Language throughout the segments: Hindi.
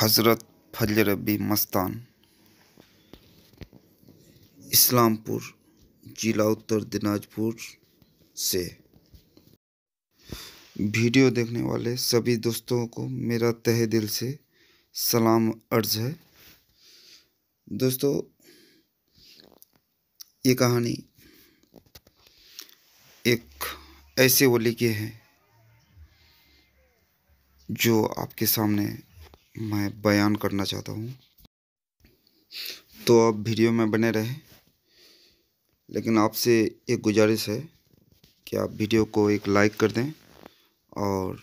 हज़रत फजल रबी मस्तान इस्लामपुर जिला उत्तर दिनाजपुर से वीडियो देखने वाले सभी दोस्तों को मेरा तहे दिल से सलाम अर्ज है दोस्तों ये कहानी एक ऐसे वली की है जो आपके सामने मैं बयान करना चाहता हूँ तो आप वीडियो में बने रहें लेकिन आपसे एक गुजारिश है कि आप वीडियो को एक लाइक कर दें और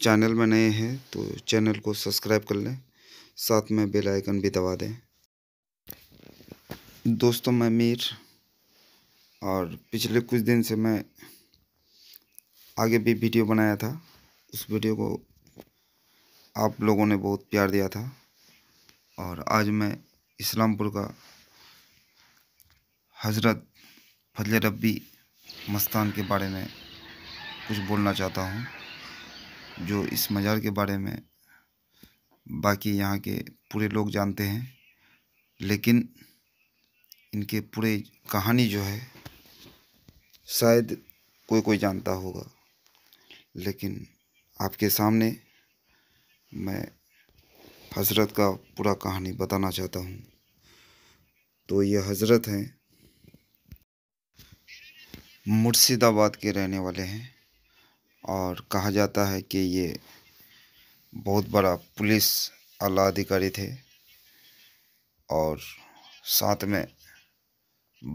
चैनल में नए हैं तो चैनल को सब्सक्राइब कर लें साथ में बेल आइकन भी दबा दें दोस्तों मैं मीर और पिछले कुछ दिन से मैं आगे भी वीडियो बनाया था उस वीडियो को आप लोगों ने बहुत प्यार दिया था और आज मैं इस्लामपुर का हज़रत फजल रब्बी मस्तान के बारे में कुछ बोलना चाहता हूँ जो इस मज़ार के बारे में बाकी यहाँ के पूरे लोग जानते हैं लेकिन इनके पूरे कहानी जो है शायद कोई कोई जानता होगा लेकिन आपके सामने मैं हज़रत का पूरा कहानी बताना चाहता हूँ तो ये हज़रत हैं मुर्शिदाबाद के रहने वाले हैं और कहा जाता है कि ये बहुत बड़ा पुलिस आला अधिकारी थे और साथ में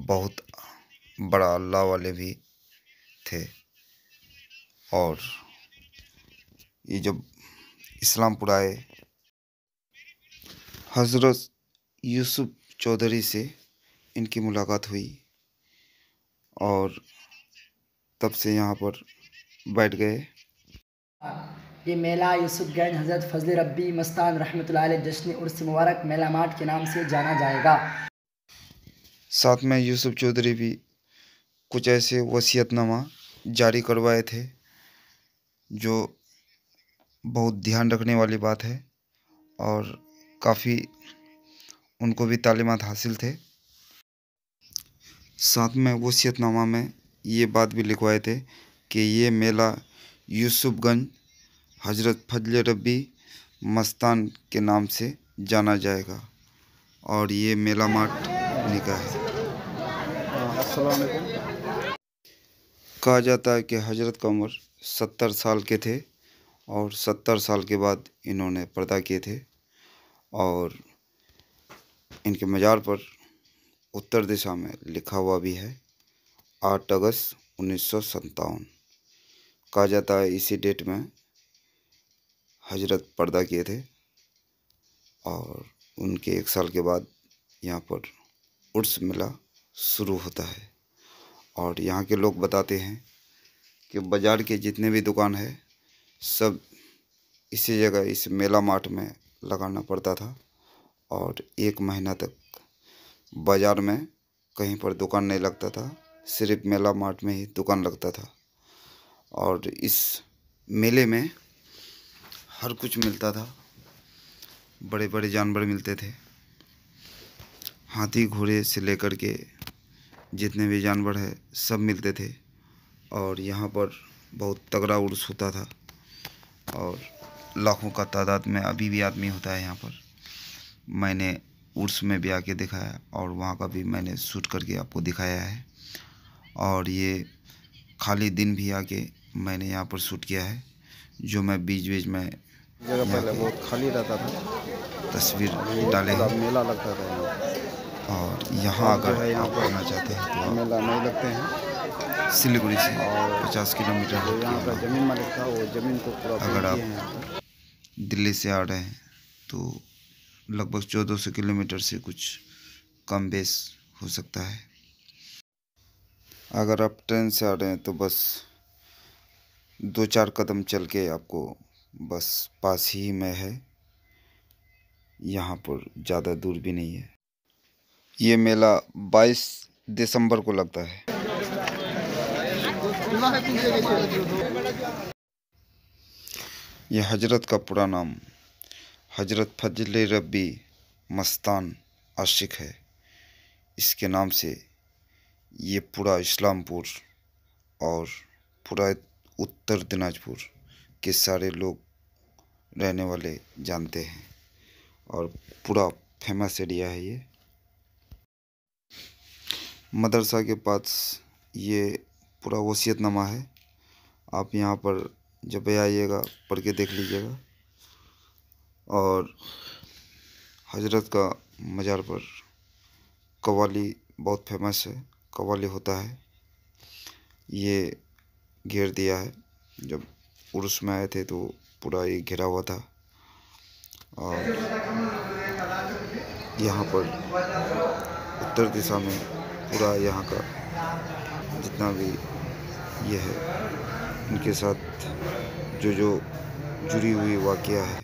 बहुत बड़ा अल्लाह वाले भी थे और ये जब इस्लामपुर आए हज़रत यूसुफ चौधरी से इनकी मुलाकात हुई और तब से यहाँ पर बैठ गए ये मेला यूसुफ गैन हज़रत फजल रब्बी मस्तान रहमत जश्न उर्स मुबारक मेला माट के नाम से जाना जाएगा साथ में यूसुफ चौधरी भी कुछ ऐसे वसीयतनामा जारी करवाए थे जो बहुत ध्यान रखने वाली बात है और काफ़ी उनको भी तालीमत हासिल थे साथ में वसीयतनामा में ये बात भी लिखवाए थे कि ये मेला यूसुफगंज हजरत फजल रब्बी मस्तान के नाम से जाना जाएगा और ये मेला मार्ट निका है कहा जाता है कि हजरत कमर सत्तर साल के थे और सत्तर साल के बाद इन्होंने पर्दा किए थे और इनके मज़ार पर उत्तर दिशा में लिखा हुआ भी है आठ अगस्त उन्नीस सौ सत्तावन कहा जाता है इसी डेट में हजरत पर्दा किए थे और उनके एक साल के बाद यहाँ पर उर्स मेला शुरू होता है और यहाँ के लोग बताते हैं कि बाज़ार के जितने भी दुकान है सब इसी जगह इस मेला मार्ट में लगाना पड़ता था और एक महीना तक बाज़ार में कहीं पर दुकान नहीं लगता था सिर्फ मेला मार्ट में ही दुकान लगता था और इस मेले में हर कुछ मिलता था बड़े बड़े जानवर मिलते थे हाथी घोड़े से लेकर के जितने भी जानवर है सब मिलते थे और यहाँ पर बहुत तगड़ा उर्स होता था और लाखों का तादाद में अभी भी आदमी होता है यहाँ पर मैंने उर्स में भी आके दिखाया और वहाँ का भी मैंने शूट करके आपको दिखाया है और ये खाली दिन भी आके मैंने यहाँ पर शूट किया है जो मैं बीच बीच में जगह पहले बहुत खाली रहता था तस्वीर डाले मेला लगता था और यहाँ अगर पर आना चाहते हैं तो मेला नहीं लगते हैं सिलीगुड़ी से पचास किलोमीटर यहाँ का जमीन मालिक था वो जमीन को अगर आप दिल्ली से आ रहे हैं तो लगभग चौदह सौ किलोमीटर से कुछ कम बेस हो सकता है अगर आप ट्रेन से आ रहे हैं तो बस दो चार कदम चल के आपको बस पास ही में है यहाँ पर ज़्यादा दूर भी नहीं है ये मेला 22 दिसंबर को लगता है यह हजरत का पूरा नाम हजरत फजल रबी मस्तान आशिक है इसके नाम से ये पूरा इस्लामपुर और पूरा उत्तर दिनाजपुर के सारे लोग रहने वाले जानते हैं और पूरा फेमस एरिया है ये मदरसा के पास ये पूरा वसीयतनामा है आप यहाँ पर जब भी आइएगा पढ़ के देख लीजिएगा और हजरत का मज़ार पर कवाली बहुत फेमस है कवाली होता है ये घेर दिया है जब उर्स में आए थे तो पूरा ये घिरा हुआ था और यहाँ पर उत्तर दिशा में पूरा यहाँ का जितना भी ये है इनके साथ जो जो जुड़ी हुई वाक़ है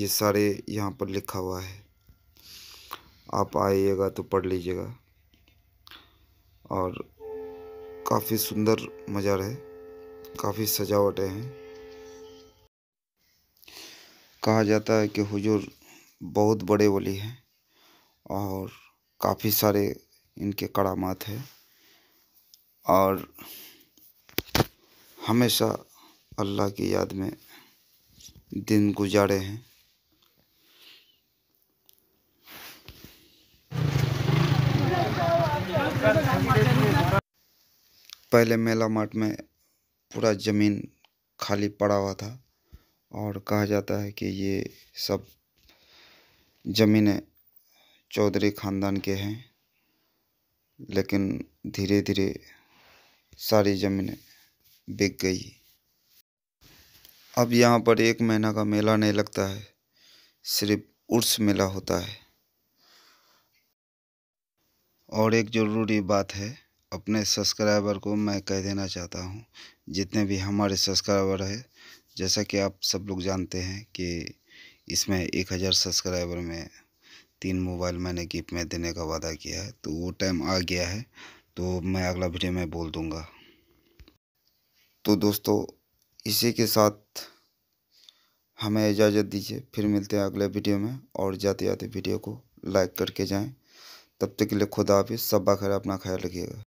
ये सारे यहाँ पर लिखा हुआ है आप आइएगा तो पढ़ लीजिएगा और काफ़ी सुंदर मज़ार है काफ़ी सजावटें हैं कहा जाता है कि हुजूर बहुत बड़े वली हैं और काफ़ी सारे इनके कड़ामात हैं और हमेशा अल्लाह की याद में दिन गुजारे हैं पहले मेला मार्ट में पूरा ज़मीन खाली पड़ा हुआ था और कहा जाता है कि ये सब ज़मीनें चौधरी ख़ानदान के हैं लेकिन धीरे धीरे सारी ज़मीनें बिक गई अब यहाँ पर एक महीना का मेला नहीं लगता है सिर्फ उर्स मेला होता है और एक ज़रूरी बात है अपने सब्सक्राइबर को मैं कह देना चाहता हूँ जितने भी हमारे सब्सक्राइबर है जैसा कि आप सब लोग जानते हैं कि इसमें एक हज़ार सब्सक्राइबर में तीन मोबाइल मैंने गिफ्ट में देने का वादा किया है तो वो टाइम आ गया है तो मैं अगला वीडियो में बोल दूँगा तो दोस्तों इसी के साथ हमें इजाज़त दीजिए फिर मिलते हैं अगले वीडियो में और जाते जाते वीडियो को लाइक करके जाएं तब तक के लिए खुदा हाफिज़ सब खैर अपना ख्याल रखिएगा